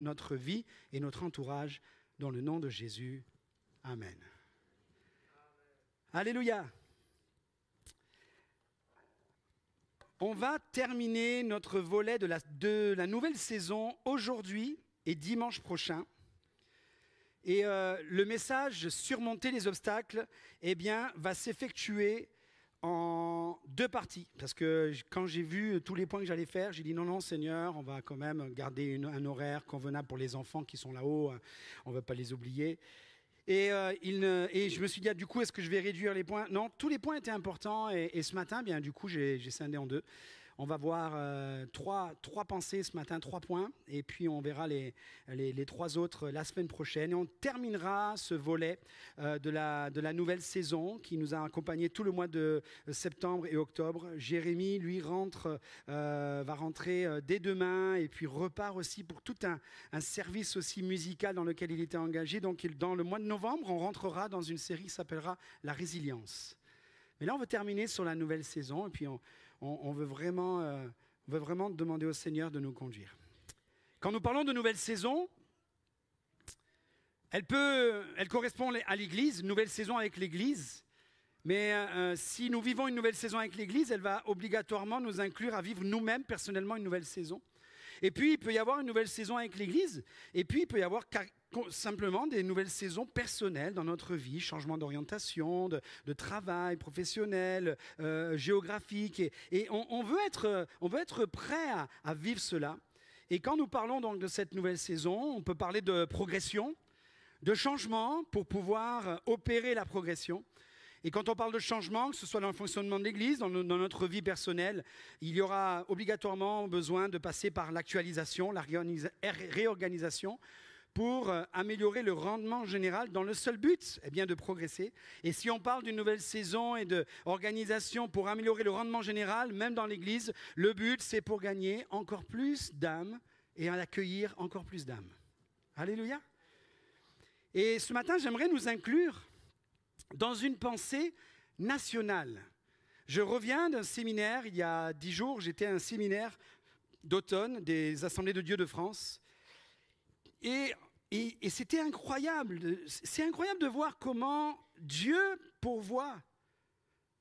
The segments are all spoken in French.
notre vie et notre entourage dans le nom de Jésus. Amen. Alléluia. On va terminer notre volet de la, nouvelle saison aujourd'hui et dimanche prochain. Et euh, le message surmonter les obstacles, eh bien, va s'effectuer en deux parties, parce que quand j'ai vu euh, tous les points que j'allais faire, j'ai dit non, non, Seigneur, on va quand même garder un horaire convenable pour les enfants qui sont là-haut, hein. on ne va pas les oublier. Euh, et, je me suis dit, ah, du coup, est-ce que je vais réduire les points Non, tous les points étaient importants. Et, ce matin, bien, du coup, j'ai scindé en deux. On va voir euh, trois, trois, pensées ce matin, trois points, et puis on verra les, trois autres euh, la semaine prochaine. Et on terminera ce volet euh, de, la, de la nouvelle saison qui nous a accompagnés tout le mois de septembre et octobre. Jérémy, lui, rentre, va rentrer dès demain, et puis repart aussi pour tout un, service aussi musical dans lequel il était engagé. Donc dans le mois de novembre, on rentrera dans une série qui s'appellera La résilience. Mais là, on va terminer sur la nouvelle saison, et puis on, on, veut vraiment, euh, veut vraiment demander au Seigneur de nous conduire. Quand nous parlons de nouvelle saison, elle, peut, elle correspond à l'Église, nouvelle saison avec l'Église. Mais euh, euh, si nous vivons une nouvelle saison avec l'Église, elle va obligatoirement nous inclure à vivre nous-mêmes personnellement une nouvelle saison. Et puis, il peut y avoir une nouvelle saison avec l'Église. Et puis, il peut y avoir simplement des nouvelles saisons personnelles dans notre vie, changement d'orientation, de, travail professionnel, euh, géographique. Et, euh, on, veut être, prêt à, vivre cela. Et quand nous parlons donc de cette nouvelle saison, on peut parler de progression, de changement pour pouvoir euh, opérer la progression. Et quand on parle de changement, que ce soit dans le fonctionnement de l'Église, dans, notre vie personnelle, il y aura obligatoirement besoin de passer par l'actualisation, la réorganisation, pour euh, améliorer le rendement général dans le seul but eh bien, de progresser. Et si on parle d'une nouvelle saison et d'organisation pour améliorer le rendement général, même dans l'Église, le but, c'est pour gagner encore plus d'âmes et accueillir encore plus d'âmes. Alléluia. Et ce matin, j'aimerais nous inclure dans une pensée nationale. Je reviens d'un séminaire, il y a dix jours, j'étais à un séminaire d'automne des Assemblées de Dieu de France. Et et, c'était incroyable. C'est incroyable de voir comment Dieu pourvoit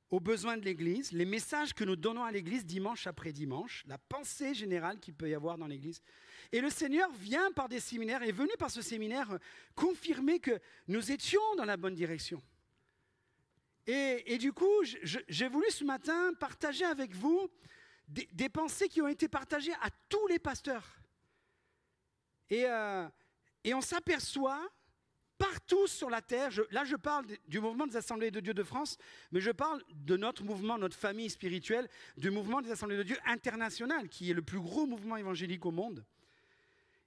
aux besoins de l'Église, les messages que nous donnons à l'Église dimanche après dimanche, la pensée générale qu'il peut y avoir dans l'Église. Et le Seigneur vient par des séminaires, est venu par ce séminaire euh, confirmer que nous étions dans la bonne direction. Et, du coup, j'ai voulu ce matin partager avec vous des, pensées qui ont été partagées à tous les pasteurs. Et euh, et on s'aperçoit partout sur la terre, là je parle du mouvement des assemblées de Dieu de France, mais je parle de notre mouvement, notre famille spirituelle, du mouvement des assemblées de Dieu international, qui est le plus gros mouvement évangélique au monde.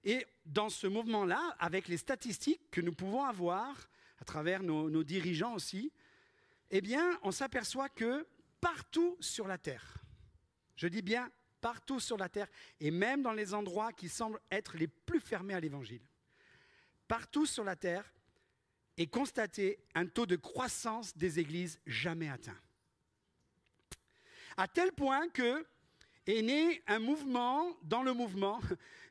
Et dans ce mouvement-là, avec les statistiques que nous pouvons avoir, à travers nos dirigeants aussi, eh bien, on s'aperçoit que partout sur la terre, je dis bien partout sur la terre, et même dans les endroits qui semblent être les plus fermés à l'évangile, partout sur la terre et constater un taux de croissance des églises jamais atteint. À tel point que est né un mouvement dans le mouvement,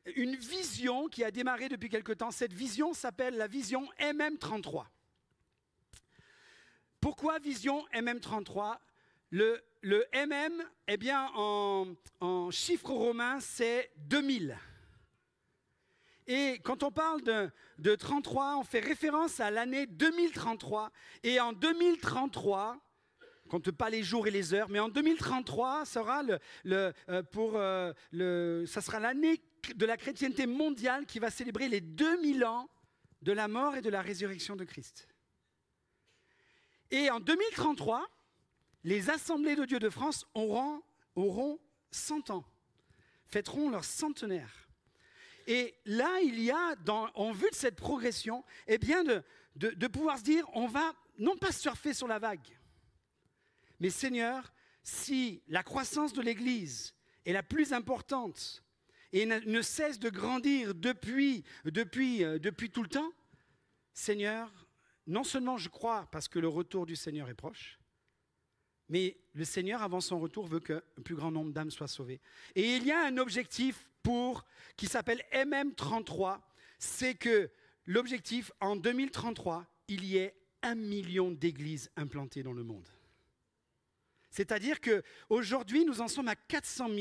une vision qui a démarré depuis quelque temps. Cette vision s'appelle la vision MM33. Pourquoi vision MM33 le, MM, eh bien, en, en chiffre romain, c'est 2000. Et quand on parle de, 33, on fait référence à l'année 2033. Et en 2033, compte pas les jours et les heures, mais en 2033 sera le, euh, pour euh, le, ça sera l'année de la chrétienté mondiale qui va célébrer les 2000 ans de la mort et de la résurrection de Christ. Et en 2033, les assemblées de Dieu de France auront, auront 100 ans, fêteront leur centenaire. Et là, il y a, en vue de cette progression, eh bien de, pouvoir se dire, on va non pas surfer sur la vague, mais Seigneur, si la croissance de l'Église est la plus importante et ne cesse de grandir depuis, depuis, euh, depuis tout le temps, Seigneur, non seulement je crois parce que le retour du Seigneur est proche, mais le Seigneur, avant son retour, veut qu'un plus grand nombre d'âmes soient sauvées. Et il y a un objectif pour, qui s'appelle MM33, c'est que l'objectif, en 2033, il y ait un million d'églises implantées dans le monde. C'est-à-dire que aujourd'hui, nous en sommes à 400 000.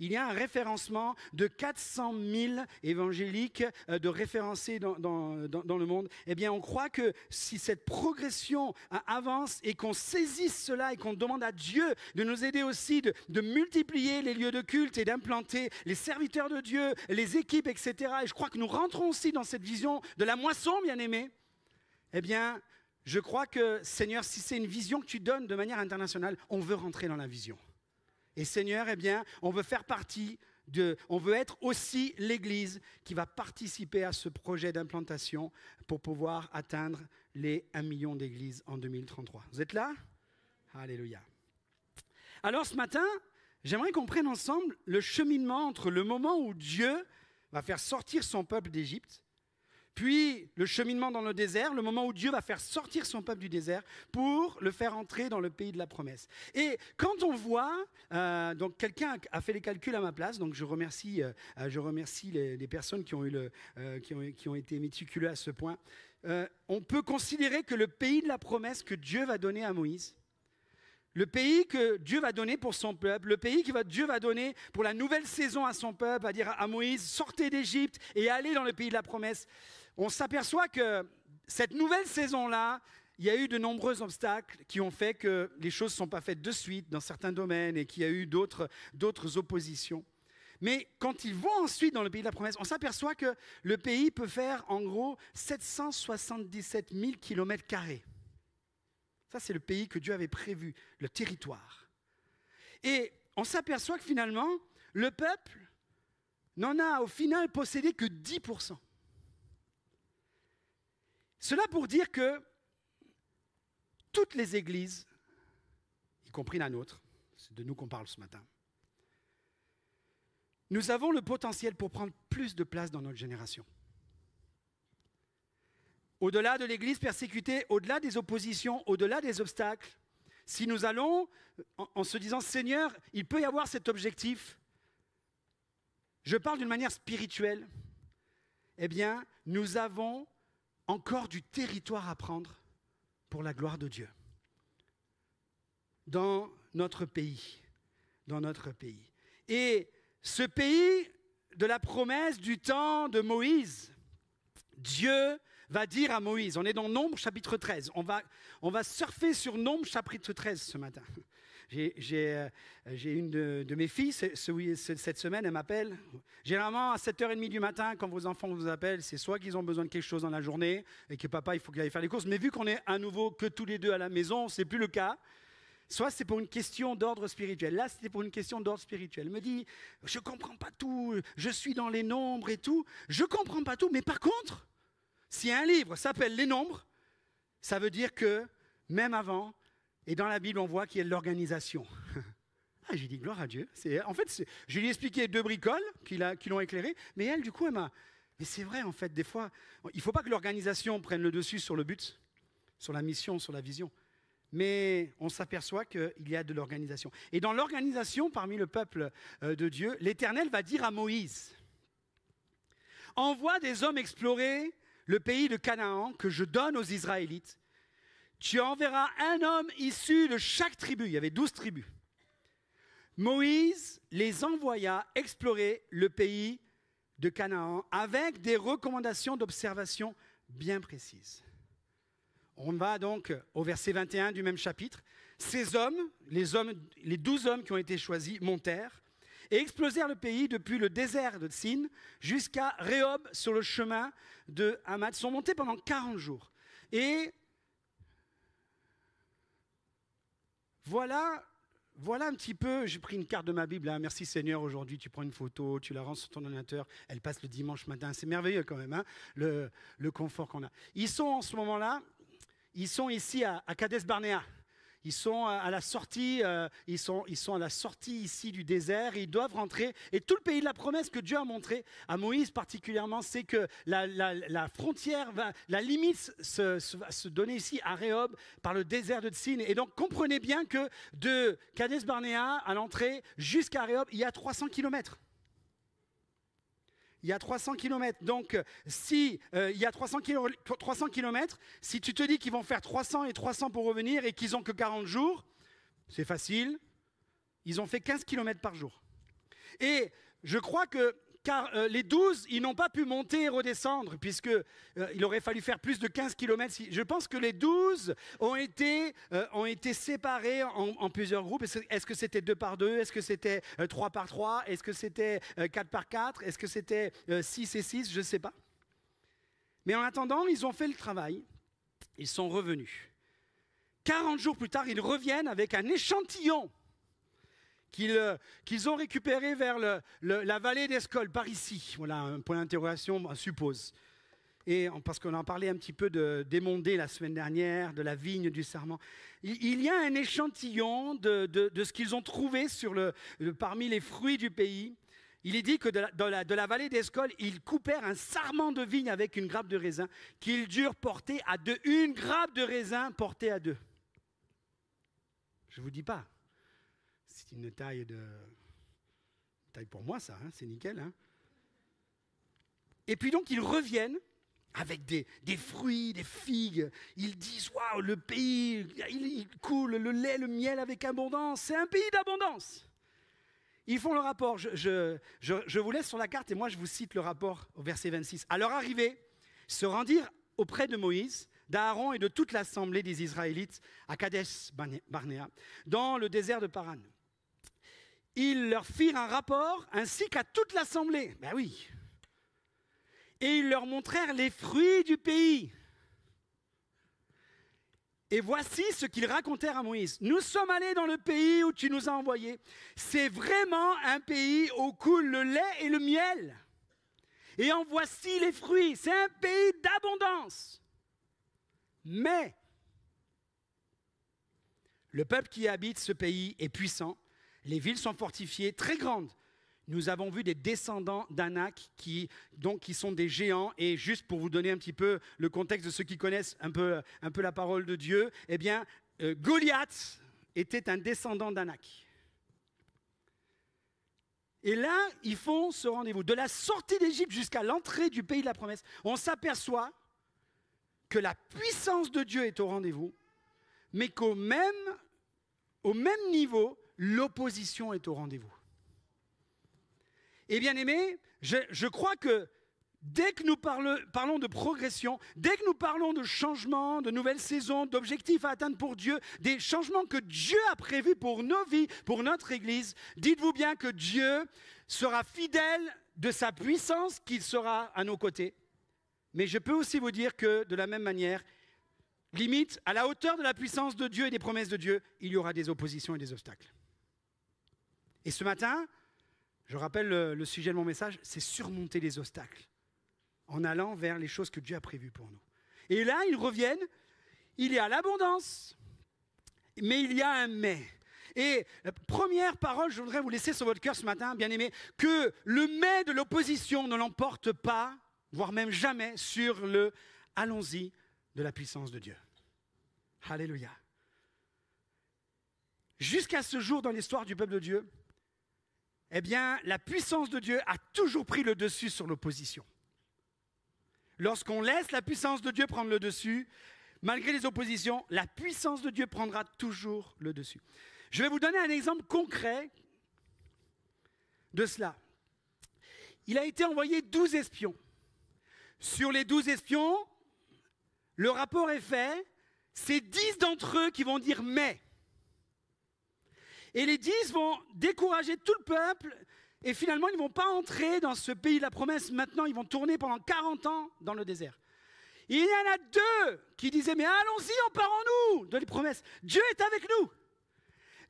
Il y a un référencement de 400 000 évangéliques euh, de référencés dans, le monde. Eh bien, on croit que si cette progression euh, avance et qu'on saisisse cela et qu'on demande à Dieu de nous aider aussi, de, de multiplier les lieux de culte et d'implanter les serviteurs de Dieu, les équipes, etc. Et je crois que nous rentrons aussi dans cette vision de la moisson, bien aimé. Eh bien, je crois que, Seigneur, si c'est une vision que tu donnes de manière internationale, on veut rentrer dans la vision. Et Seigneur, eh bien, on veut faire partie de, on veut être aussi l'Église qui va participer à ce projet d'implantation pour pouvoir atteindre les 1 million d'églises en 2033. Vous êtes là Alléluia. Alors ce matin, j'aimerais qu'on prenne ensemble le cheminement entre le moment où Dieu va faire sortir son peuple d'Égypte puis le cheminement dans le désert, le moment où Dieu va faire sortir son peuple du désert pour le faire entrer dans le pays de la promesse. Et quand on voit, euh, donc quelqu'un a fait les calculs à ma place, donc je remercie, euh, je remercie les, personnes qui ont, eu le, euh, qui, ont, qui ont été méticuleux à ce point. on peut considérer que le pays de la promesse que Dieu va donner à Moïse, le pays que Dieu va donner pour son peuple, le pays que Dieu va donner pour la nouvelle saison à son peuple, à dire à Moïse, sortez d'Égypte et allez dans le pays de la promesse on s'aperçoit que cette nouvelle saison-là, il y a eu de nombreux obstacles qui ont fait que les choses ne sont pas faites de suite dans certains domaines et qu'il y a eu d'autres oppositions. Mais quand ils vont ensuite dans le pays de la promesse, on s'aperçoit que le pays peut faire en gros 777 000 kilomètres carrés. Ça, c'est le pays que Dieu avait prévu, le territoire. Et on s'aperçoit que finalement, le peuple n'en a au final possédé que 10%. Cela pour dire que toutes les églises, y compris la nôtre, c'est de nous qu'on parle ce matin, nous avons le potentiel pour prendre plus de place dans notre génération. Au-delà de l'Église persécutée, au-delà des oppositions, au-delà des obstacles, si nous allons en, se disant Seigneur, il peut y avoir cet objectif, je parle d'une manière spirituelle, eh bien, nous avons encore du territoire à prendre pour la gloire de Dieu. Dans notre pays. Dans notre pays. Et ce pays de la promesse du temps de Moïse, Dieu va dire à Moïse, on est dans Nombre chapitre 13, on va, on va surfer sur Nombre chapitre 13 ce matin. Euh, j'ai une de, mes filles, cette semaine, elle m'appelle. Généralement, à 7h30 du matin, quand vos enfants vous appellent, c'est soit qu'ils ont besoin de quelque chose dans la journée et que papa, il faut qu'il aille faire les courses. Mais vu qu'on est à nouveau que tous les deux à la maison, ce c'est plus le cas. Soit c'est pour une question d'ordre spirituel. Là, c'était pour une question d'ordre spirituel. Elle me dit, je comprends pas tout, je suis dans les nombres et tout. Je comprends pas tout, mais par contre, si un livre s'appelle Les Nombres, ça veut dire que même avant, et dans la Bible, on voit qu'il y a de l'organisation. Ah, j'ai dit gloire à Dieu. En fait, je lui ai expliqué deux bricoles qui, qui l'ont éclairé, mais elle, du coup, elle m'a. Mais c'est vrai, en fait, des fois, il ne faut pas que l'organisation prenne le dessus sur le but, sur la mission, sur la vision. Mais on s'aperçoit qu'il y a de l'organisation. Et dans l'organisation, parmi le peuple euh, de Dieu, l'Éternel va dire à Moïse Envoie des hommes explorer le pays de Canaan que je donne aux Israélites tu enverras un homme issu de chaque tribu. Il y avait douze tribus. Moïse les envoya explorer le pays de Canaan avec des recommandations d'observation bien précises. On va donc au verset 21 du même chapitre. Ces hommes, les hommes, les douze hommes qui ont été choisis, montèrent et explosèrent le pays depuis le désert de Tsin jusqu'à Rehob sur le chemin de Hamad. Ils sont montés pendant 40 jours. Et Voilà, voilà un petit peu, j'ai pris une carte de ma Bible, hein. merci Seigneur, aujourd'hui tu prends une photo, tu la rends sur ton ordinateur, elle passe le dimanche matin, c'est merveilleux quand même, hein, le, confort qu'on a. Ils sont en ce moment-là, ils sont ici à, à Cades Barnea. Ils sont à la sortie, euh, ils, sont, ils sont à la sortie ici du désert, ils doivent rentrer. Et tout le pays de la promesse que Dieu a montré à Moïse particulièrement, c'est que la, frontière, la limite se, va se donner ici à Réhob par le désert de Tsin. Et donc comprenez bien que de Kadesh Barnea à l'entrée jusqu'à Réhob, il y a 300 kilomètres il y a 300 km. Donc, si il euh, y a 300 km, si tu te dis qu'ils vont faire 300 et 300 pour revenir et qu'ils n'ont que 40 jours, c'est facile. Ils ont fait 15 km par jour. Et je crois que car euh, les douze, ils n'ont pas pu monter et redescendre, puisque euh, il aurait fallu faire plus de 15 km. Je pense que les douze ont été, euh, séparés en, plusieurs groupes. Est-ce, que c'était deux par deux Est-ce que c'était trois par trois Est-ce que c'était quatre par quatre Est-ce que c'était six et six Je ne sais pas. Mais en attendant, ils ont fait le travail. Ils sont revenus. 40 jours plus tard, ils reviennent avec un échantillon euh, qu'ils ont récupéré vers la vallée d'Escol, par ici. Voilà, un point d'interrogation, on suppose. Et parce qu'on en parlait un petit peu de la semaine dernière, de la vigne du sarment. Il, y a un échantillon de, ce qu'ils ont trouvé sur le, parmi les fruits du pays. Il est dit que de la, vallée d'Escol, ils coupèrent un sarment de vigne avec une grappe de raisin, qu'ils durent porter à deux. Une grappe de raisin portée à deux. Je ne vous dis pas c'est une taille de. taille pour moi, ça, hein, c'est nickel. Hein. Et puis donc, ils reviennent avec des, fruits, des figues. Ils disent Waouh, le pays, il, coule le lait, le miel avec abondance. C'est un pays d'abondance. Ils font le rapport. Je, je, vous laisse sur la carte et moi, je vous cite le rapport au verset 26. À leur arrivée, se rendirent auprès de Moïse d'Aaron et de toute l'assemblée des Israélites à Kadesh Barnea, dans le désert de Paran ils leur firent un rapport ainsi qu'à toute l'assemblée. Ben oui. Et ils leur montrèrent les fruits du pays. Et voici ce qu'ils racontèrent à Moïse. Nous sommes allés dans le pays où tu nous as envoyés. C'est vraiment un pays où coule le lait et le miel. Et en voici les fruits. C'est un pays d'abondance. Mais le peuple qui habite ce pays est puissant les villes sont fortifiées, très grandes. Nous avons vu des descendants d'Anak qui, sont des géants. Et juste pour vous donner un petit peu le contexte de ceux qui connaissent un peu, la parole de Dieu, eh bien, euh, Goliath était un descendant d'Anak. Et là, ils font ce rendez-vous. De la sortie d'Égypte jusqu'à l'entrée du pays de la promesse, on s'aperçoit que la puissance de Dieu est au rendez-vous, mais qu'au même, au même niveau, l'opposition est au rendez-vous. Et eh bien aimé, je, crois que dès que nous parlons de progression, dès que nous parlons de changement, de nouvelles saisons, d'objectifs à atteindre pour Dieu, des changements que Dieu a prévus pour nos vies, pour notre Église, dites-vous bien que Dieu sera fidèle de sa puissance qu'il sera à nos côtés. Mais je peux aussi vous dire que de la même manière, limite, à la hauteur de la puissance de Dieu et des promesses de Dieu, il y aura des oppositions et des obstacles. Et ce matin, je rappelle le, sujet de mon message, c'est surmonter les obstacles en allant vers les choses que Dieu a prévues pour nous. Et là, ils reviennent, il y a l'abondance, mais il y a un mais. Et la euh, première parole, je voudrais vous laisser sur votre cœur ce matin, bien aimé, que le mais de l'opposition ne l'emporte pas, voire même jamais, sur le allons-y de la puissance de Dieu. Alléluia. Jusqu'à ce jour dans l'histoire du peuple de Dieu, eh bien, la puissance de Dieu a toujours pris le dessus sur l'opposition. Lorsqu'on laisse la puissance de Dieu prendre le dessus, malgré les oppositions, la puissance de Dieu prendra toujours le dessus. Je vais vous donner un exemple concret de cela. Il a été envoyé douze espions. Sur les douze espions, le rapport est fait, c'est dix d'entre eux qui vont dire mais. Et les dix vont décourager tout le peuple. Et finalement, ils ne vont pas entrer dans ce pays de la promesse. Maintenant, ils vont tourner pendant 40 ans dans le désert. Il y en a deux qui disaient, mais allons-y, emparons-nous de les promesses. Dieu est avec nous.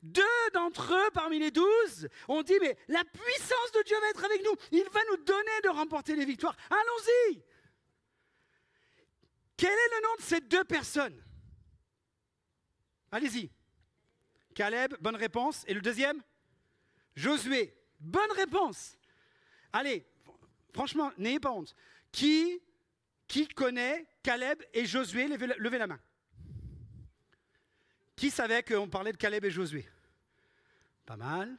Deux d'entre eux, parmi les douze, ont dit, mais la puissance de Dieu va être avec nous. Il va nous donner de remporter les victoires. Allons-y. Quel est le nom de ces deux personnes Allez-y. Caleb, bonne réponse. Et le deuxième Josué, bonne réponse. Allez, franchement, n'ayez pas honte. Qui, qui connaît Caleb et Josué levez, levez la main. Qui savait qu'on parlait de Caleb et Josué Pas mal.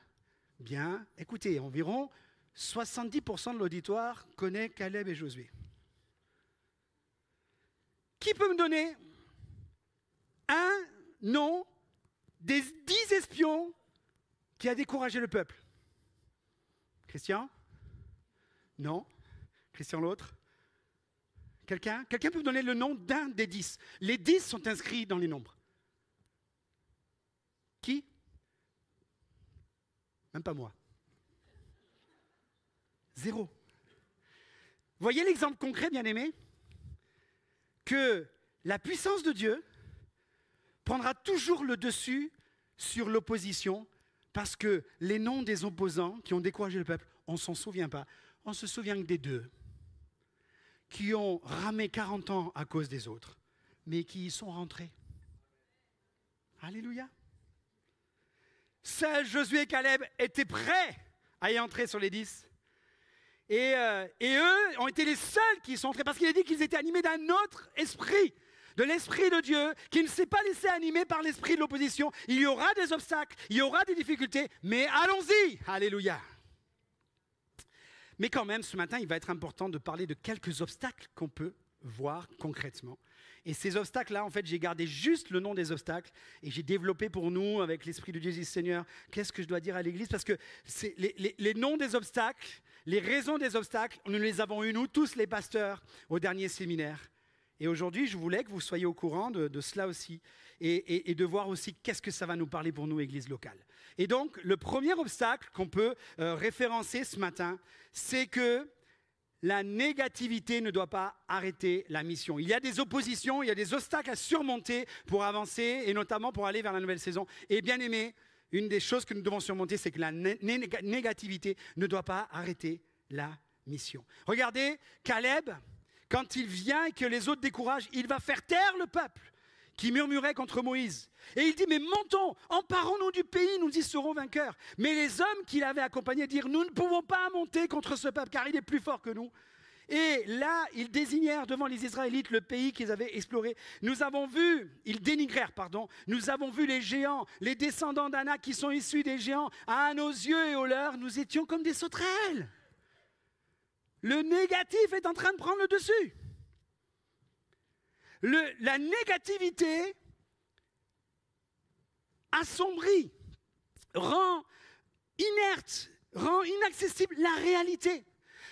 Bien. Écoutez, environ 70% de l'auditoire connaît Caleb et Josué. Qui peut me donner un nom des dix espions qui a découragé le peuple. Christian Non. Christian l'autre Quelqu'un Quelqu'un peut me donner le nom d'un des dix Les dix sont inscrits dans les nombres. Qui Même pas moi. Zéro. Voyez l'exemple concret, bien aimé, que la puissance de Dieu prendra toujours le dessus sur l'opposition parce que les noms des opposants qui ont découragé le peuple, on ne s'en souvient pas. On se souvient que des deux qui ont ramé 40 ans à cause des autres, mais qui y sont rentrés. Alléluia. Seuls Josué et Caleb étaient prêts à y entrer sur les dix. Et, euh, eux ont été les seuls qui y sont entrés parce qu'il a dit qu'ils étaient animés d'un autre esprit de l'Esprit de Dieu, qui ne s'est pas laissé animer par l'esprit de l'opposition, il y aura des obstacles, il y aura des difficultés, mais allons-y. Alléluia. Mais quand même, ce matin, il va être important de parler de quelques obstacles qu'on peut voir concrètement. Et ces obstacles-là, en fait, j'ai gardé juste le nom des obstacles et j'ai développé pour nous, avec l'Esprit de Jésus Seigneur, qu'est-ce que je dois dire à l'Église Parce que les, noms des obstacles, les raisons des obstacles, nous les avons eu, nous, tous les pasteurs, au dernier séminaire. Et aujourd'hui, je voulais que vous soyez au courant de, cela aussi et, de voir aussi qu'est-ce que ça va nous parler pour nous, Église locale. Et donc, le premier obstacle qu'on peut euh, référencer ce matin, c'est que la négativité ne doit pas arrêter la mission. Il y a des oppositions, il y a des obstacles à surmonter pour avancer et notamment pour aller vers la nouvelle saison. Et bien aimé, une des choses que nous devons surmonter, c'est que la négativité ne doit pas arrêter la mission. Regardez, Caleb, quand il vient et que les autres découragent, il va faire taire le peuple qui murmurait contre Moïse. Et il dit, mais montons, emparons-nous du pays, nous y serons vainqueurs. Mais les hommes qui l'avaient accompagné dirent, nous ne pouvons pas monter contre ce peuple, car il est plus fort que nous. Et là, ils désignèrent devant les Israélites le pays qu'ils avaient exploré. Nous avons vu, ils dénigrèrent, pardon, nous avons vu les géants, les descendants d'Anna qui sont issus des géants. À nos yeux et aux leurs, nous étions comme des sauterelles. Le négatif est en train de prendre le dessus. la négativité assombrit, rend inerte, rend inaccessible la réalité.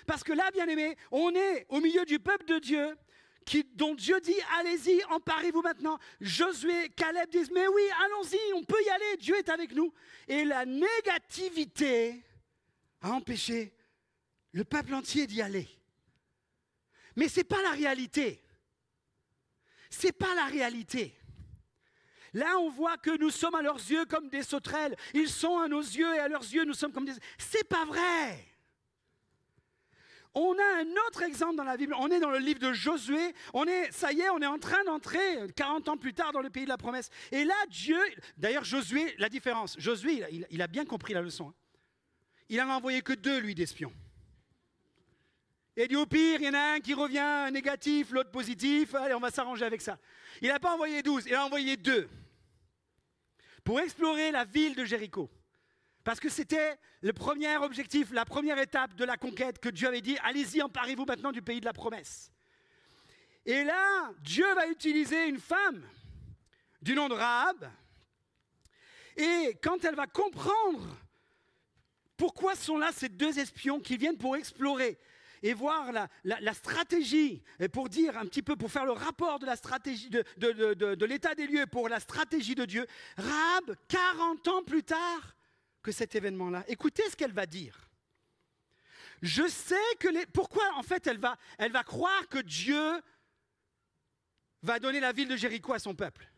Parce que là, bien aimé, on est au milieu du peuple de Dieu, qui, dont Dieu dit, allez-y, emparez-vous maintenant. Josué, Caleb disent, mais oui, allons-y, on peut y aller, Dieu est avec nous. Et la négativité a empêché le peuple entier d'y aller. Mais ce n'est pas la réalité. Ce n'est pas la réalité. Là, on voit que nous sommes à leurs yeux comme des sauterelles. Ils sont à nos yeux et à leurs yeux, nous sommes comme des... C'est pas vrai. On a un autre exemple dans la Bible. On est dans le livre de Josué. On est, ça y est, on est en train d'entrer 40 ans plus tard dans le pays de la promesse. Et là, Dieu, d'ailleurs, Josué, la différence. Josué, il, il, a bien compris la leçon. Hein. Il n'en a envoyé que deux, lui, d'espions. Il dit au pire, il y en a un qui revient négatif, l'autre positif, allez, on va s'arranger avec ça. Il n'a pas envoyé 12, il a envoyé deux pour explorer la ville de Jéricho. Parce que c'était le premier objectif, la première étape de la conquête que Dieu avait dit, allez-y, emparez-vous maintenant du pays de la promesse. Et là, Dieu va utiliser une femme du nom de Rahab. Et quand elle va comprendre pourquoi sont là ces deux espions qui viennent pour explorer et voir la, stratégie, pour dire un petit peu, pour faire le rapport de la stratégie de, de, l'état des lieux pour la stratégie de Dieu, Rahab, 40 ans plus tard que cet événement-là, écoutez ce qu'elle va dire. Je sais que les... Pourquoi en fait elle va, elle va croire que Dieu va donner la ville de Jéricho à son peuple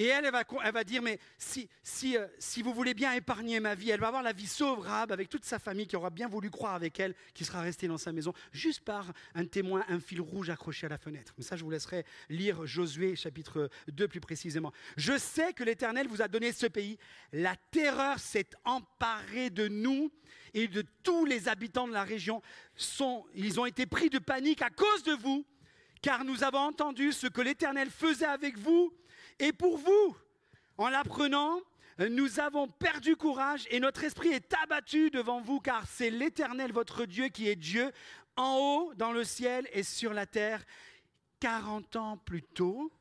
et elle, va, dire, mais euh, si, vous voulez bien épargner ma vie, elle va avoir la vie sauvable avec toute sa famille qui aura bien voulu croire avec elle, qui sera restée dans sa maison, juste par un témoin, un fil rouge accroché à la fenêtre. Mais ça, je vous laisserai lire Josué chapitre 2 plus précisément. Je sais que l'Éternel vous a donné ce pays. La terreur s'est emparée de nous et de tous les habitants de la région. ils ont été pris de panique à cause de vous, car nous avons entendu ce que l'Éternel faisait avec vous et pour vous, en l'apprenant, nous avons perdu courage et notre esprit est abattu devant vous, car c'est l'Éternel, votre Dieu, qui est Dieu, en haut, dans le ciel et sur la terre. 40 ans plus tôt,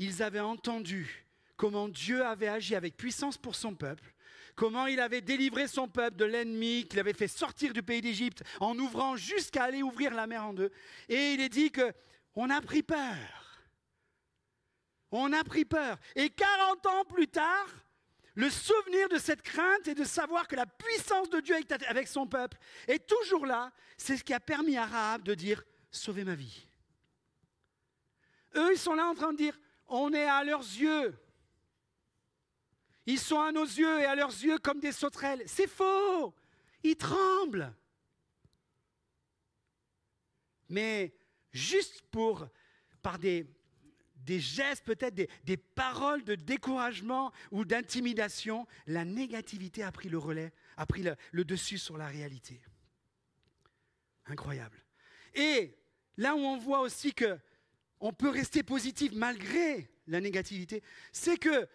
ils avaient entendu comment Dieu avait agi avec puissance pour son peuple, comment il avait délivré son peuple de l'ennemi, qu'il avait fait sortir du pays d'Égypte en ouvrant jusqu'à aller ouvrir la mer en deux. Et il est dit que on a pris peur on a pris peur. Et 40 ans plus tard, le souvenir de cette crainte et de savoir que la puissance de Dieu avec son peuple est toujours là, c'est ce qui a permis à Rahab de dire Sauvez ma vie. Eux, ils sont là en train de dire On est à leurs yeux. Ils sont à nos yeux et à leurs yeux comme des sauterelles. C'est faux. Ils tremblent. Mais juste pour, par des, des gestes, peut-être des, paroles de découragement ou d'intimidation, la négativité a pris le relais, a pris le, dessus sur la réalité. Incroyable. Et là où on voit aussi que on peut rester positif malgré la négativité, c'est que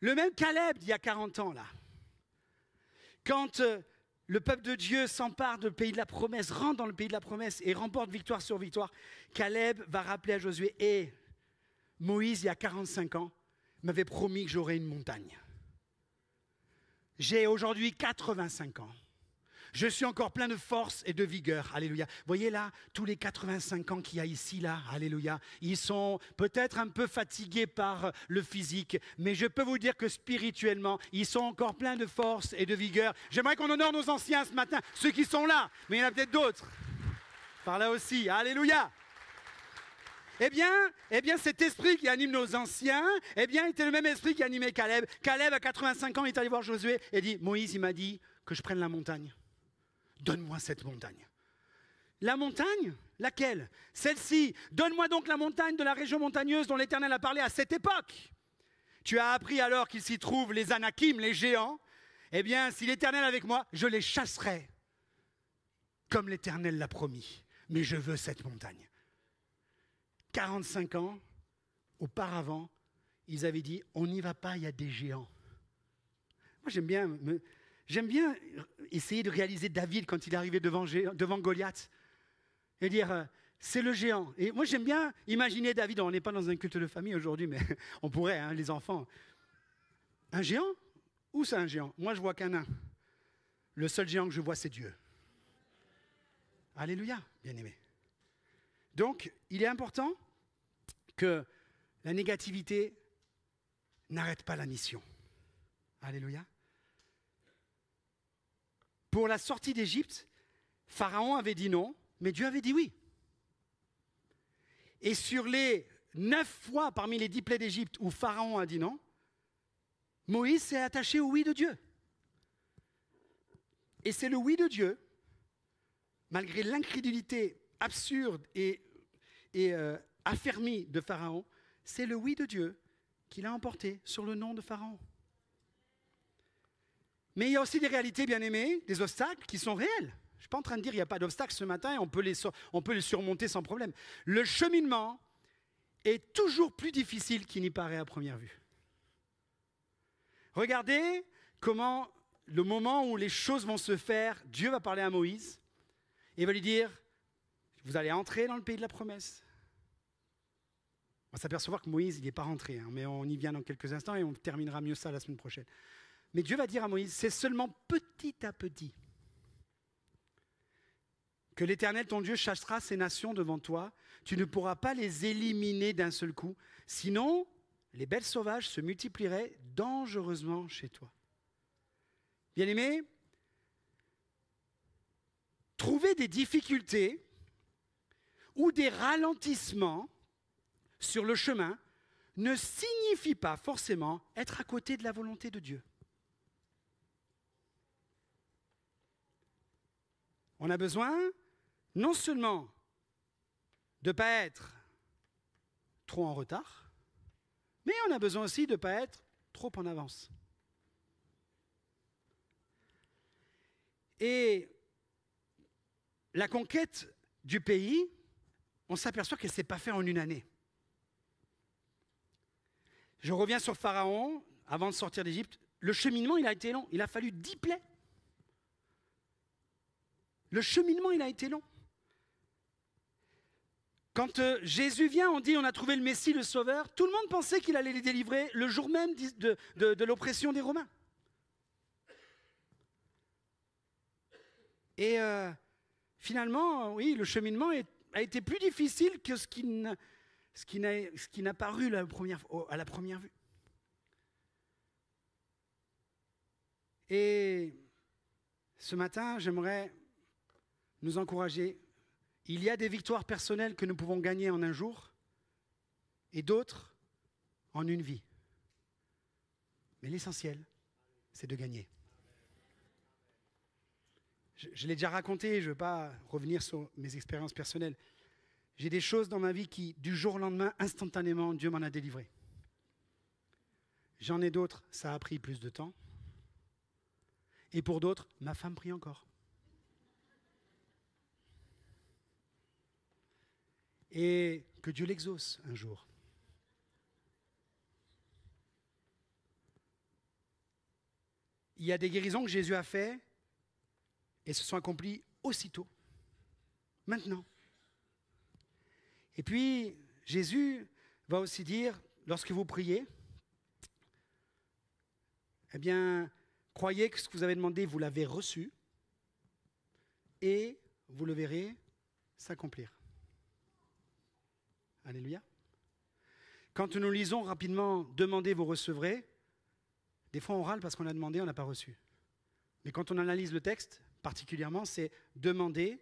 le même Caleb d'il y a 40 ans, là, quand euh, le peuple de Dieu s'empare du pays de la promesse, rentre dans le pays de la promesse et remporte victoire sur victoire, Caleb va rappeler à Josué, et... Eh, Moïse, il y a 45 ans, m'avait promis que j'aurais une montagne. J'ai aujourd'hui 85 ans. Je suis encore plein de force et de vigueur. Alléluia. Voyez là, tous les 85 ans qu'il y a ici, là, Alléluia, ils sont peut-être un peu fatigués par le physique, mais je peux vous dire que spirituellement, ils sont encore pleins de force et de vigueur. J'aimerais qu'on honore nos anciens ce matin, ceux qui sont là, mais il y en a peut-être d'autres. Par là aussi. Alléluia. Eh bien, eh bien, cet esprit qui anime nos anciens, eh bien, était le même esprit qui animait Caleb. Caleb, à 85 ans, est allé voir Josué et dit, Moïse, il m'a dit que je prenne la montagne. Donne-moi cette montagne. La montagne Laquelle Celle-ci. Donne-moi donc la montagne de la région montagneuse dont l'Éternel a parlé à cette époque. Tu as appris alors qu'il s'y trouve les anakim, les géants. Eh bien, si l'Éternel est avec moi, je les chasserai, comme l'Éternel l'a promis. Mais je veux cette montagne. 45 ans auparavant, ils avaient dit on n'y va pas, il y a des géants. Moi, j'aime bien, j'aime bien essayer de réaliser David quand il est arrivé devant, devant Goliath et dire euh, c'est le géant. Et moi, j'aime bien imaginer David. On n'est pas dans un culte de famille aujourd'hui, mais on pourrait, hein, les enfants. Un géant Où c'est un géant Moi, je vois qu'un nain. Le seul géant que je vois, c'est Dieu. Alléluia, bien-aimé. Donc, il est important que la négativité n'arrête pas la mission. Alléluia. Pour la sortie d'Égypte, Pharaon avait dit non, mais Dieu avait dit oui. Et sur les neuf fois parmi les dix plaies d'Égypte où Pharaon a dit non, Moïse s'est attaché au oui de Dieu. Et c'est le oui de Dieu, malgré l'incrédulité absurde et, euh, affermi de Pharaon, c'est le oui de Dieu qu'il a emporté sur le nom de Pharaon. Mais il y a aussi des réalités, bien aimées, des obstacles qui sont réels. Je ne suis pas en train de dire qu'il n'y a pas d'obstacles ce matin, et on peut, les, on peut les surmonter sans problème. Le cheminement est toujours plus difficile qu'il n'y paraît à première vue. Regardez comment le moment où les choses vont se faire, Dieu va parler à Moïse et va lui dire, vous allez entrer dans le pays de la promesse. On va s'apercevoir que Moïse, il n'est pas rentré, hein, mais on y vient dans quelques instants et on terminera mieux ça la semaine prochaine. Mais Dieu va dire à Moïse, c'est seulement petit à petit que l'Éternel, ton Dieu, chassera ces nations devant toi. Tu ne pourras pas les éliminer d'un seul coup. Sinon, les belles sauvages se multiplieraient dangereusement chez toi. Bien-aimé, trouver des difficultés ou des ralentissements sur le chemin ne signifie pas forcément être à côté de la volonté de Dieu. On a besoin non seulement de ne pas être trop en retard, mais on a besoin aussi de ne pas être trop en avance. Et la conquête du pays, on s'aperçoit qu'elle ne s'est pas faite en une année. Je reviens sur Pharaon, avant de sortir d'Égypte. Le cheminement, il a été long. Il a fallu dix plaies. Le cheminement, il a été long. Quand euh, Jésus vient, on dit on a trouvé le Messie, le Sauveur. Tout le monde pensait qu'il allait les délivrer le jour même de, de, l'oppression des Romains. Et euh, finalement, oui, le cheminement a été plus difficile que ce qu'il ce qui n'a paru la première, à la première vue. Et ce matin, j'aimerais nous encourager. Il y a des victoires personnelles que nous pouvons gagner en un jour et d'autres en une vie. Mais l'essentiel, c'est de gagner. Je, je l'ai déjà raconté, je ne veux pas revenir sur mes expériences personnelles. J'ai des choses dans ma vie qui, du jour au lendemain, instantanément, Dieu m'en a délivré. J'en ai d'autres, ça a pris plus de temps. Et pour d'autres, ma femme prie encore. Et que Dieu l'exauce un jour. Il y a des guérisons que Jésus a faites et se sont accomplies aussitôt, maintenant. Et puis, Jésus va aussi dire, lorsque vous priez, eh bien, croyez que ce que vous avez demandé, vous l'avez reçu, et vous le verrez s'accomplir. Alléluia. Quand nous lisons rapidement Demandez, vous recevrez, des fois on râle parce qu'on a demandé, on n'a pas reçu. Mais quand on analyse le texte, particulièrement, c'est Demandez,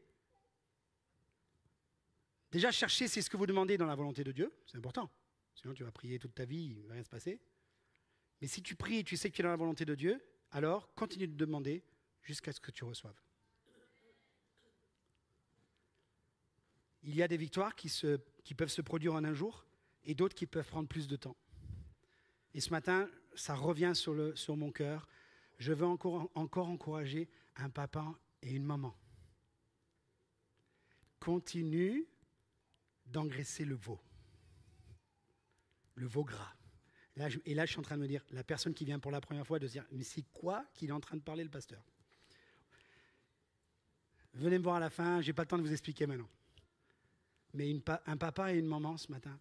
Déjà, chercher, c'est ce que vous demandez dans la volonté de Dieu, c'est important. Sinon, tu vas prier toute ta vie, il ne va rien se passer. Mais si tu pries et tu sais que tu es dans la volonté de Dieu, alors continue de demander jusqu'à ce que tu reçoives. Il y a des victoires qui, se, qui peuvent se produire en un jour et d'autres qui peuvent prendre plus de temps. Et ce matin, ça revient sur, le, sur mon cœur. Je veux encore, encore encourager un papa et une maman. Continue d'engraisser le veau, le veau gras. Et là, je, suis en train de me dire, la personne qui vient pour la première fois, de se dire, mais c'est quoi qu'il est en train de parler, le pasteur Venez me voir à la fin, j'ai pas le temps de vous expliquer maintenant. Mais un papa et une maman ce matin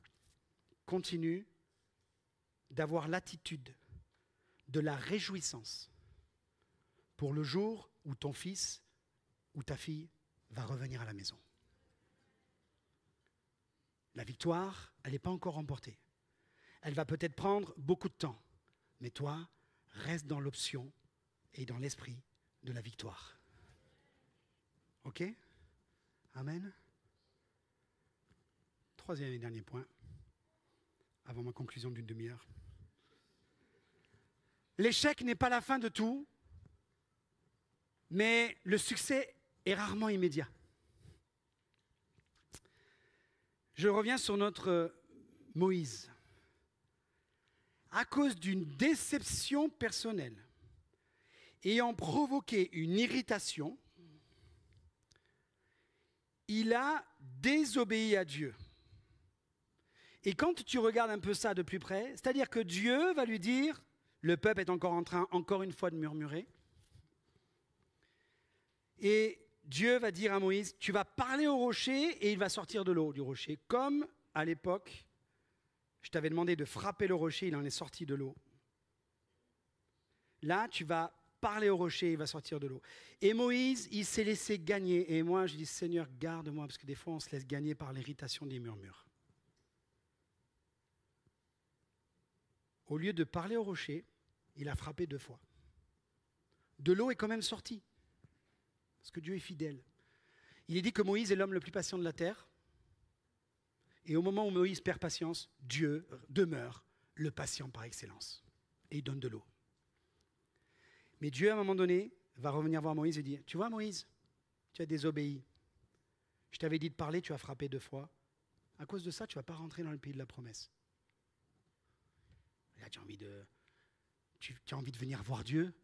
continuent d'avoir l'attitude de la réjouissance pour le jour où ton fils ou ta fille va revenir à la maison. La victoire, elle n'est pas encore remportée. Elle va peut-être prendre beaucoup de temps. Mais toi, reste dans l'option et dans l'esprit de la victoire. OK Amen. Troisième et dernier point, avant ma conclusion d'une demi-heure. L'échec n'est pas la fin de tout, mais le succès est rarement immédiat. Je reviens sur notre euh, Moïse. À cause d'une déception personnelle ayant provoqué une irritation, il a désobéi à Dieu. Et quand tu regardes un peu ça de plus près, c'est-à-dire que Dieu va lui dire, le peuple est encore en train, encore une fois, de murmurer. Et Dieu va dire à Moïse, tu vas parler au rocher et il va sortir de l'eau du rocher. Comme à l'époque, je t'avais demandé de frapper le rocher, il en est sorti de l'eau. Là, tu vas parler au rocher, il va sortir de l'eau. Et Moïse, il s'est laissé gagner. Et moi, je dis, Seigneur, garde-moi, parce que des fois, on se laisse gagner par l'irritation des murmures. Au lieu de parler au rocher, il a frappé deux fois. De l'eau est quand même sortie. Parce que Dieu est fidèle. Il est dit que Moïse est l'homme le plus patient de la terre. Et au moment où Moïse perd patience, Dieu demeure le patient par excellence. Et il donne de l'eau. Mais Dieu, à un moment donné, va revenir voir Moïse et dire, tu vois Moïse, tu as désobéi. Je t'avais dit de parler, tu as frappé deux fois. À cause de ça, tu ne vas pas rentrer dans le pays de la promesse. Là, tu as envie de, tu as envie de venir voir Dieu,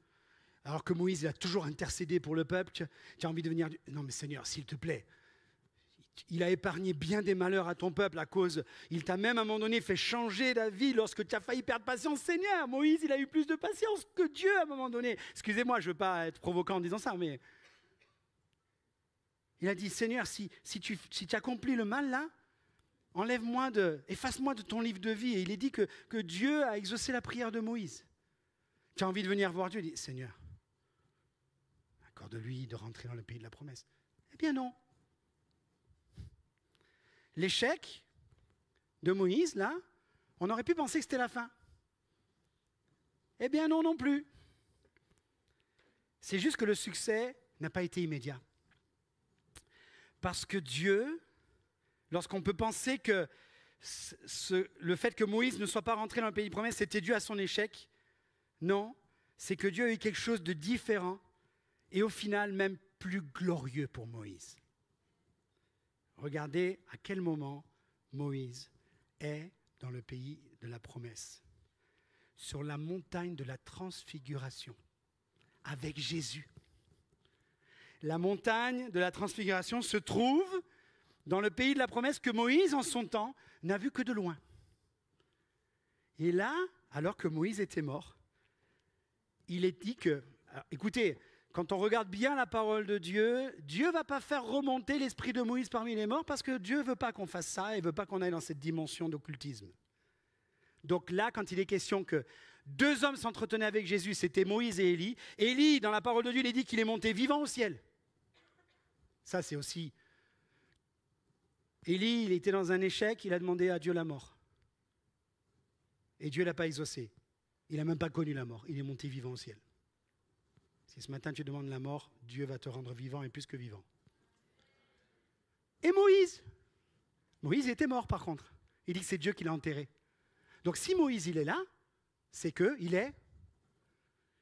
alors que Moïse a toujours intercédé pour le peuple, tu, as envie de venir. Non, mais Seigneur, s'il te plaît, il a épargné bien des malheurs à ton peuple à cause. Il t'a même à un moment donné fait changer d'avis lorsque tu as failli perdre patience. Seigneur, Moïse, il a eu plus de patience que Dieu à un moment donné. Excusez-moi, je ne veux pas être provoquant en disant ça, mais. Il a dit Seigneur, si, si tu si tu accomplis le mal là, enlève-moi de. efface-moi de ton livre de vie. Et il est dit que, que Dieu a exaucé la prière de Moïse. Tu as envie de venir voir Dieu, il dit Seigneur, de lui de rentrer dans le pays de la promesse. Eh bien non. L'échec de Moïse, là, on aurait pu penser que c'était la fin. Eh bien non non plus. C'est juste que le succès n'a pas été immédiat. Parce que Dieu, lorsqu'on peut penser que le fait que Moïse ne soit pas rentré dans le pays de promesse, c'était dû à son échec, non, c'est que Dieu a eu quelque chose de différent et au final même plus glorieux pour Moïse. Regardez à quel moment Moïse est dans le pays de la promesse, sur la montagne de la transfiguration, avec Jésus. La montagne de la transfiguration se trouve dans le pays de la promesse que Moïse, en son temps, n'a vu que de loin. Et là, alors que Moïse était mort, il est dit que, écoutez, quand on regarde bien la parole de Dieu, Dieu va pas faire remonter l'esprit de Moïse parmi les morts parce que Dieu veut pas qu'on fasse ça et veut pas qu'on aille dans cette dimension d'occultisme. Donc là, quand il est question que deux hommes s'entretenaient avec Jésus, c'était Moïse et Élie. Élie, dans la parole de Dieu, il est dit qu'il est monté vivant au ciel. Ça, c'est aussi. Élie, il était dans un échec, il a demandé à Dieu la mort. Et Dieu l'a pas exaucé. Il n'a même pas connu la mort. Il est monté vivant au ciel. Si ce matin tu demandes la mort, Dieu va te rendre vivant et plus que vivant. Et Moïse Moïse était mort par contre. Il dit que c'est Dieu qui l'a enterré. Donc si Moïse il est là, c'est que il est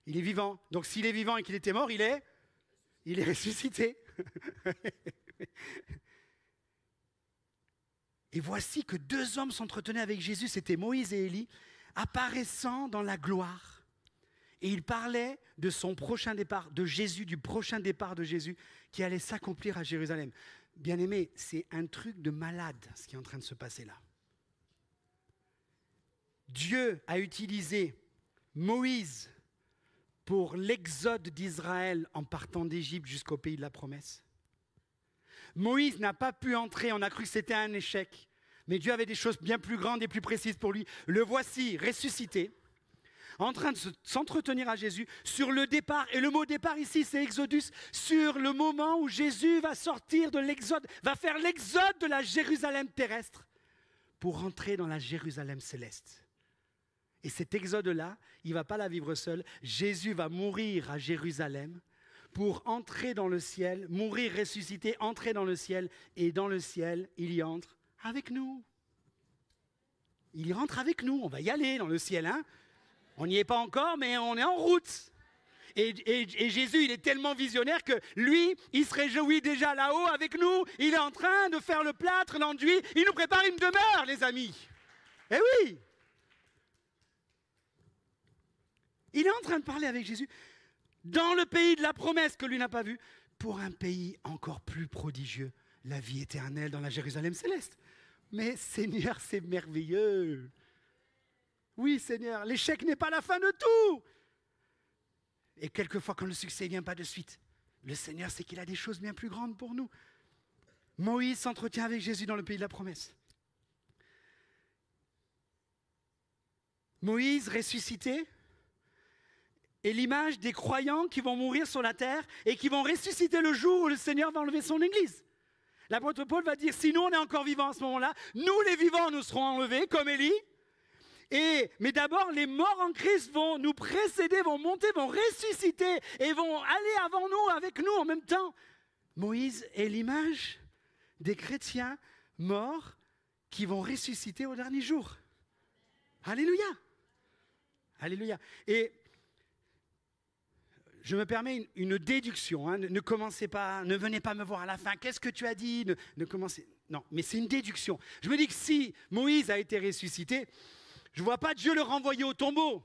il est vivant. Donc s'il est vivant et qu'il était mort, il est il est ressuscité. et voici que deux hommes s'entretenaient avec Jésus, c'était Moïse et Élie, apparaissant dans la gloire. Et il parlait de son prochain départ, de Jésus, du prochain départ de Jésus qui allait s'accomplir à Jérusalem. Bien aimé, c'est un truc de malade ce qui est en train de se passer là. Dieu a utilisé Moïse pour l'exode d'Israël en partant d'Égypte jusqu'au pays de la promesse. Moïse n'a pas pu entrer, on a cru que c'était un échec, mais Dieu avait des choses bien plus grandes et plus précises pour lui. Le voici ressuscité, en train de s'entretenir à Jésus sur le départ. Et le mot départ ici, c'est Exodus, sur le moment où Jésus va sortir de l'Exode, va faire l'Exode de la Jérusalem terrestre pour entrer dans la Jérusalem céleste. Et cet exode-là, il ne va pas la vivre seul. Jésus va mourir à Jérusalem pour entrer dans le ciel, mourir, ressusciter, entrer dans le ciel. Et dans le ciel, il y entre avec nous. Il y rentre avec nous. On va y aller dans le ciel. Hein on n'y est pas encore, mais on est en route. Et, Jésus, il est tellement visionnaire que lui, il se réjouit déjà là-haut avec nous. Il est en train de faire le plâtre, l'enduit. Il nous prépare une demeure, les amis. Eh oui Il est en train de parler avec Jésus dans le pays de la promesse que lui n'a pas vu, pour un pays encore plus prodigieux, la vie éternelle dans la Jérusalem céleste. Mais Seigneur, c'est merveilleux. Oui, Seigneur, l'échec n'est pas la fin de tout. Et quelquefois, quand le succès ne vient pas de suite, le Seigneur sait qu'il a des choses bien plus grandes pour nous. Moïse s'entretient avec Jésus dans le pays de la promesse. Moïse ressuscité est l'image des croyants qui vont mourir sur la terre et qui vont ressusciter le jour où le Seigneur va enlever son Église. L'apôtre Paul va dire, si nous on est encore vivants à ce moment-là, nous les vivants nous serons enlevés comme Élie, mais d'abord, les morts en Christ vont nous précéder, vont monter, vont ressusciter et vont aller avant nous, avec nous en même temps. Moïse est l'image des chrétiens morts qui vont ressusciter au dernier jour. Alléluia. Alléluia. Et je me permets une, déduction. Hein. Ne, commencez pas, ne venez pas me voir à la fin. Qu'est-ce que tu as dit ne commencez. Non, mais c'est une déduction. Je me dis que si Moïse a été ressuscité, je ne vois pas Dieu le renvoyer au tombeau.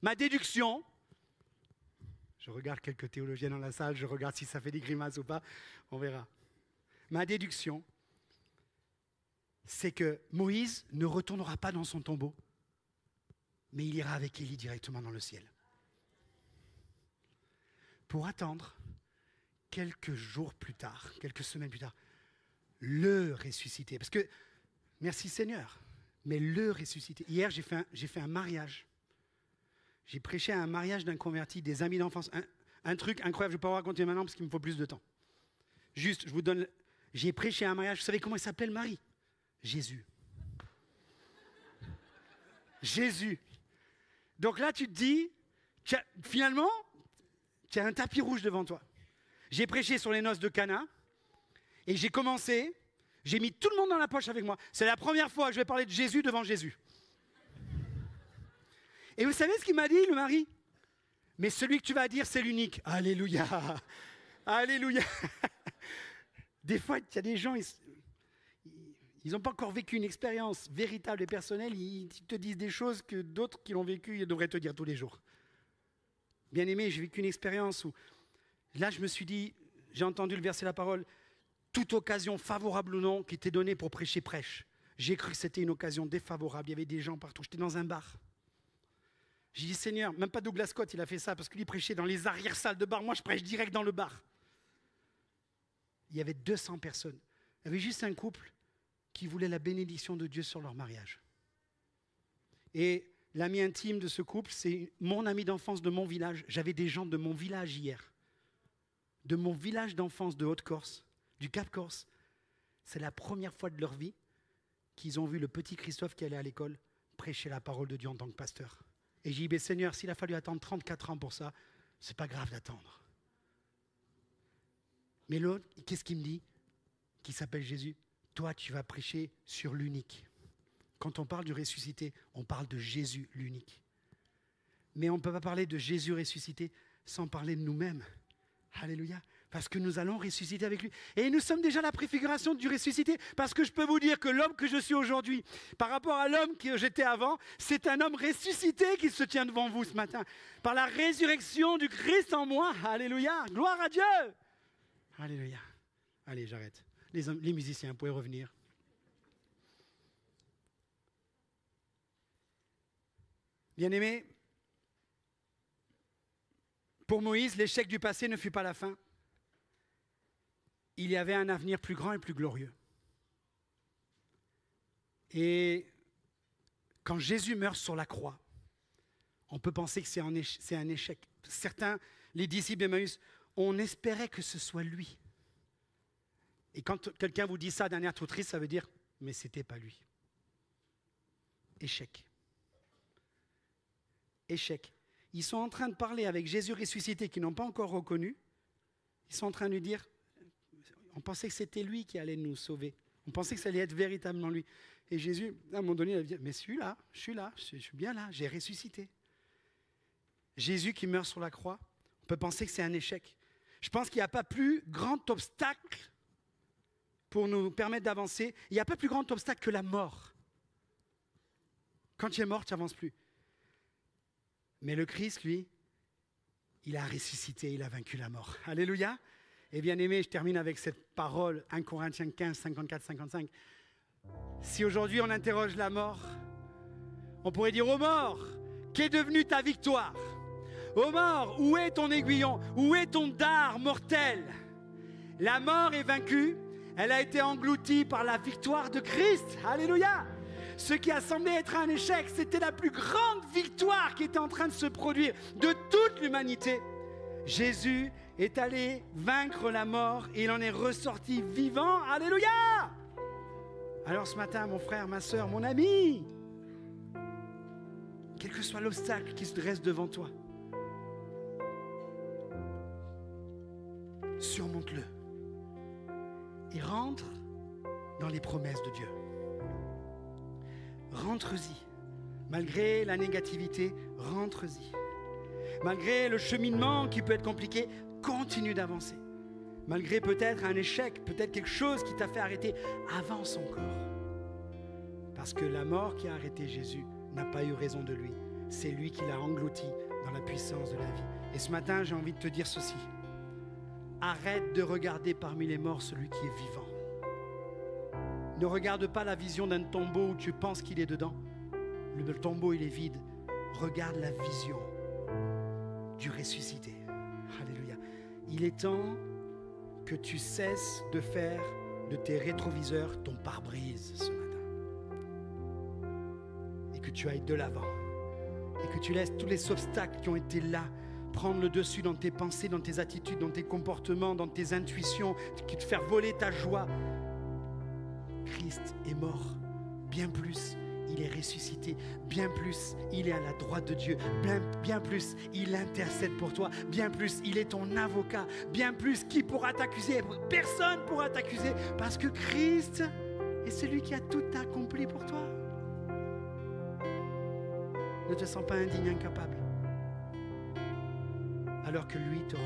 Ma déduction, je regarde quelques théologiens dans la salle, je regarde si ça fait des grimaces ou pas, on verra. Ma déduction, c'est que Moïse ne retournera pas dans son tombeau, mais il ira avec Élie directement dans le ciel. Pour attendre, quelques jours plus tard, quelques semaines plus tard, le ressusciter. Parce que Merci Seigneur. Mais le ressuscité. Hier, j'ai fait, fait, un mariage. J'ai prêché à un mariage d'un converti, des amis d'enfance. Un, truc incroyable, je ne vais pas vous raconter maintenant parce qu'il me faut plus de temps. Juste, je vous donne. J'ai prêché à un mariage. Vous savez comment il s'appelle le mari Jésus. Jésus. Donc là, tu te dis, finalement, tu as un tapis rouge devant toi. J'ai prêché sur les noces de Cana et j'ai commencé j'ai mis tout le monde dans la poche avec moi. C'est la première fois que je vais parler de Jésus devant Jésus. Et vous savez ce qu'il m'a dit, le mari Mais celui que tu vas dire, c'est l'unique. Alléluia Alléluia Des fois, il y a des gens, ils n'ont pas encore vécu une expérience véritable et personnelle, ils te disent des choses que d'autres qui l'ont vécu ils devraient te dire tous les jours. Bien aimé, j'ai vécu une expérience où, là, je me suis dit, j'ai entendu le verset de la parole, toute occasion, favorable ou non, qui était donnée pour prêcher, prêche. J'ai cru que c'était une occasion défavorable. Il y avait des gens partout. J'étais dans un bar. J'ai dit, Seigneur, même pas Douglas Scott, il a fait ça parce qu'il prêchait dans les arrières-salles de bar. Moi, je prêche direct dans le bar. Il y avait 200 personnes. Il y avait juste un couple qui voulait la bénédiction de Dieu sur leur mariage. Et l'ami intime de ce couple, c'est mon ami d'enfance de mon village. J'avais des gens de mon village hier, de mon village d'enfance de Haute-Corse, du Cap Corse. C'est la première fois de leur vie qu'ils ont vu le petit Christophe qui allait à l'école prêcher la parole de Dieu en tant que pasteur. Et j'ai dit, ben, Seigneur, s'il a fallu attendre 34 ans pour ça, c'est pas grave d'attendre. Mais l'autre, qu'est-ce qu'il me dit Qui s'appelle Jésus Toi, tu vas prêcher sur l'unique. Quand on parle du ressuscité, on parle de Jésus l'unique. Mais on ne peut pas parler de Jésus ressuscité sans parler de nous-mêmes. Alléluia parce que nous allons ressusciter avec lui. Et nous sommes déjà la préfiguration du ressuscité, parce que je peux vous dire que l'homme que je suis aujourd'hui, par rapport à l'homme que j'étais avant, c'est un homme ressuscité qui se tient devant vous ce matin, par la résurrection du Christ en moi. Alléluia, gloire à Dieu. Alléluia. Allez, j'arrête. Les, les musiciens, vous pouvez revenir. Bien-aimés, pour Moïse, l'échec du passé ne fut pas la fin il y avait un avenir plus grand et plus glorieux. Et quand Jésus meurt sur la croix, on peut penser que c'est un, échec, Certains, les disciples d'Emmaüs, on espérait que ce soit lui. Et quand quelqu'un vous dit ça d'un air tout triste, ça veut dire mais c'était pas lui. Échec. Échec. Ils sont en train de parler avec Jésus ressuscité qu'ils n'ont pas encore reconnu. Ils sont en train de lui dire on pensait que c'était lui qui allait nous sauver. On pensait que ça allait être véritablement lui. Et Jésus, à un moment donné, il a dit, mais suis là je suis là, je suis bien là, j'ai ressuscité. Jésus qui meurt sur la croix, on peut penser que c'est un échec. Je pense qu'il n'y a pas plus grand obstacle pour nous permettre d'avancer. Il n'y a pas plus grand obstacle que la mort. Quand tu es mort, tu n'avances plus. Mais le Christ, lui, il a ressuscité, il a vaincu la mort. Alléluia. Et bien aimé, je termine avec cette parole, 1 Corinthiens 15, 54, 55. Si aujourd'hui on interroge la mort, on pourrait dire aux mort, qu'est devenue ta victoire Ô mort, où est ton aiguillon Où est ton dard mortel La mort est vaincue, elle a été engloutie par la victoire de Christ. Alléluia ce qui a semblé être un échec, c'était la plus grande victoire qui était en train de se produire de toute l'humanité. Jésus est allé vaincre la mort et il en est ressorti vivant. Alléluia Alors ce matin, mon frère, ma soeur, mon ami, quel que soit l'obstacle qui se dresse devant toi, surmonte-le et rentre dans les promesses de Dieu. Rentre-y. Malgré la négativité, rentre-y. Malgré le cheminement qui peut être compliqué, Continue d'avancer. Malgré peut-être un échec, peut-être quelque chose qui t'a fait arrêter, avance encore. Parce que la mort qui a arrêté Jésus n'a pas eu raison de lui. C'est lui qui l'a englouti dans la puissance de la vie. Et ce matin, j'ai envie de te dire ceci. Arrête de regarder parmi les morts celui qui est vivant. Ne regarde pas la vision d'un tombeau où tu penses qu'il est dedans. Le tombeau, il est vide. Regarde la vision du ressuscité il est temps que tu cesses de faire de tes rétroviseurs ton pare-brise ce matin. Et que tu ailles de l'avant. Et que tu laisses tous les obstacles qui ont été là prendre le dessus dans tes pensées, dans tes attitudes, dans tes comportements, dans tes intuitions, qui te faire voler ta joie. Christ est mort bien plus il est ressuscité. Bien plus, il est à la droite de Dieu. Bien, plus, il intercède pour toi. Bien plus, il est ton avocat. Bien plus, qui pourra t'accuser Personne pourra t'accuser parce que Christ est celui qui a tout accompli pour toi. Ne te sens pas indigne, incapable. Alors que lui te rend